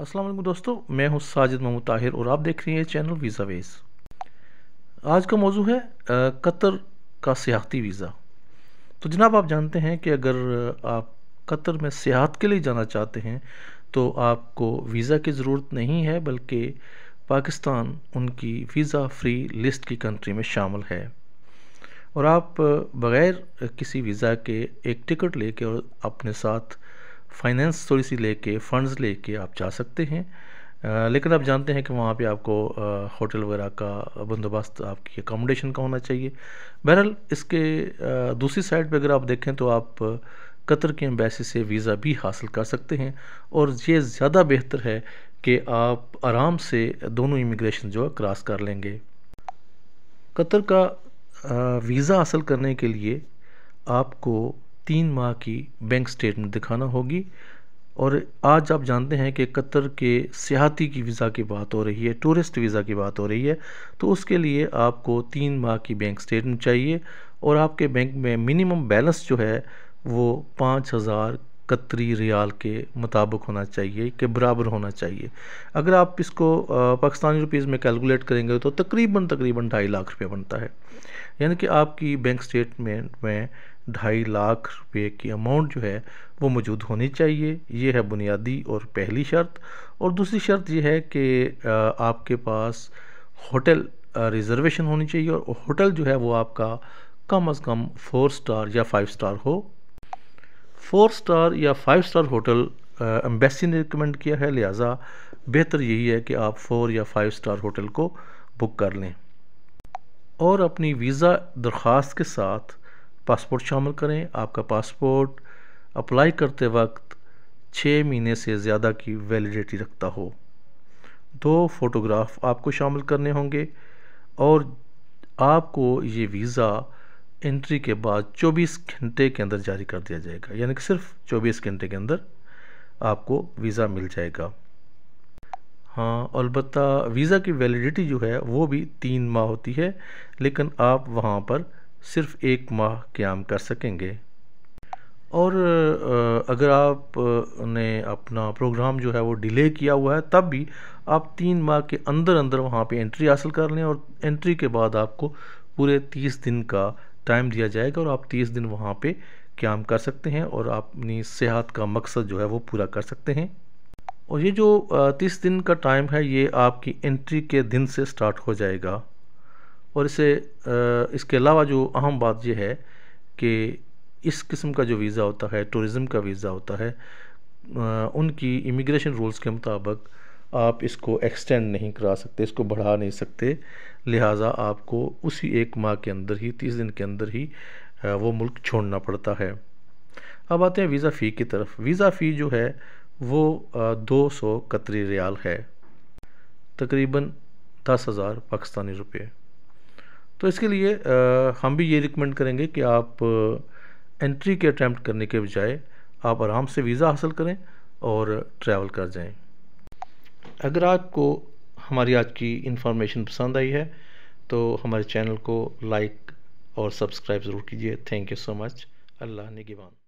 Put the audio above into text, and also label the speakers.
Speaker 1: असलम दोस्तों मैं हूं साजिद महमूद ताहिर और आप देख रहे हैं चैनल वीज़ा वेज आज का मौजू है कतर का सियाती वीज़ा तो जनाब आप जानते हैं कि अगर आप कतर में सियाहत के लिए जाना चाहते हैं तो आपको वीज़ा की ज़रूरत नहीं है बल्कि पाकिस्तान उनकी वीज़ा फ्री लिस्ट की कंट्री में शामिल है और आप बग़ैर किसी वीज़ा के एक टिकट लेकर और अपने साथ फाइनेंस थोड़ी सी लेके फंड्स लेके आप जा सकते हैं आ, लेकिन आप जानते हैं कि वहाँ पे आपको होटल वगैरह का बंदोबस्त आपकी अकोमोडेशन का होना चाहिए बहरहाल इसके आ, दूसरी साइड पे अगर आप देखें तो आप कतर के एम्बेसी से वीज़ा भी हासिल कर सकते हैं और ये ज़्यादा बेहतर है कि आप आराम से दोनों इमिग्रेशन जो है क्रॉस कर लेंगे कतर का वीज़ा हासिल करने के लिए आपको तीन माह की बैंक स्टेटमेंट दिखाना होगी और आज आप जानते हैं कि कतर के सियाती की वीज़ा की बात हो रही है टूरिस्ट वीज़ा की बात हो रही है तो उसके लिए आपको तीन माह की बैंक स्टेटमेंट चाहिए और आपके बैंक में मिनिमम बैलेंस जो है वो पाँच हज़ार कतरी रियाल के मुताबिक होना चाहिए के बराबर होना चाहिए अगर आप इसको पाकिस्तानी रुपीज़ में कैलकुलेट करेंगे तो तकरीबन तकरीबन ढाई लाख रुपये बनता है यानी कि आपकी बैंक स्टेटमेंट में ढाई लाख रुपए की अमाउंट जो है वो मौजूद होनी चाहिए ये है बुनियादी और पहली शर्त और दूसरी शर्त ये है कि आपके पास होटल रिज़र्वेशन होनी चाहिए और होटल जो है वो आपका कम अज़ कम फोर स्टार या फाइव स्टार हो फोर स्टार या फाइव स्टार होटल एम्बेसी ने रिकमेंड किया है लिहाजा बेहतर यही है कि आप फोर या फाइव स्टार होटल को बुक कर लें और अपनी वीज़ा दरख्वास्त के साथ पासपोर्ट शामिल करें आपका पासपोर्ट अप्लाई करते वक्त छः महीने से ज़्यादा की वैलिडिटी रखता हो दो फ़ोटोग्राफ आपको शामिल करने होंगे और आपको ये वीज़ा एंट्री के बाद 24 घंटे के अंदर जारी कर दिया जाएगा यानी कि सिर्फ 24 घंटे के अंदर आपको वीज़ा मिल जाएगा हाँ अलबत् वीज़ा की वैलिडिटी जो है वो भी तीन माह होती है लेकिन आप वहाँ पर सिर्फ़ एक माह क्याम कर सकेंगे और अगर आप ने अपना प्रोग्राम जो है वो डिले किया हुआ है तब भी आप तीन माह के अंदर अंदर वहाँ पे एंट्री हासिल कर लें और एंट्री के बाद आपको पूरे तीस दिन का टाइम दिया जाएगा और आप तीस दिन वहाँ पे क्याम कर सकते हैं और अपनी सेहत का मकसद जो है वो पूरा कर सकते हैं और ये जो तीस दिन का टाइम है ये आपकी एंट्री के दिन से स्टार्ट हो जाएगा और इसे इसके अलावा जो अहम बात यह है कि इस किस्म का जो वीज़ा होता है टूरिज़म का वीज़ा होता है उनकी इमिग्रेशन रूल्स के मुताबिक आप इसको एक्सटेंड नहीं करा सकते इसको बढ़ा नहीं सकते लिहाजा आपको उसी एक माह के अंदर ही तीस दिन के अंदर ही वो मुल्क छोड़ना पड़ता है अब आते हैं वीज़ा फ़ी की तरफ वीज़ा फ़ी जो है वो दो सौ कतरी रियाल है तकरीबन दस हज़ार पाकिस्तानी रुपये तो इसके लिए आ, हम भी ये रिकमेंड करेंगे कि आप एंट्री के अटैम्प्ट करने के बजाय आप आराम से वीज़ा हासिल करें और ट्रैवल कर जाएं। अगर आपको हमारी आज की इन्फॉर्मेशन पसंद आई है तो हमारे चैनल को लाइक और सब्सक्राइब ज़रूर कीजिए थैंक यू सो मच अल्लाह निगवान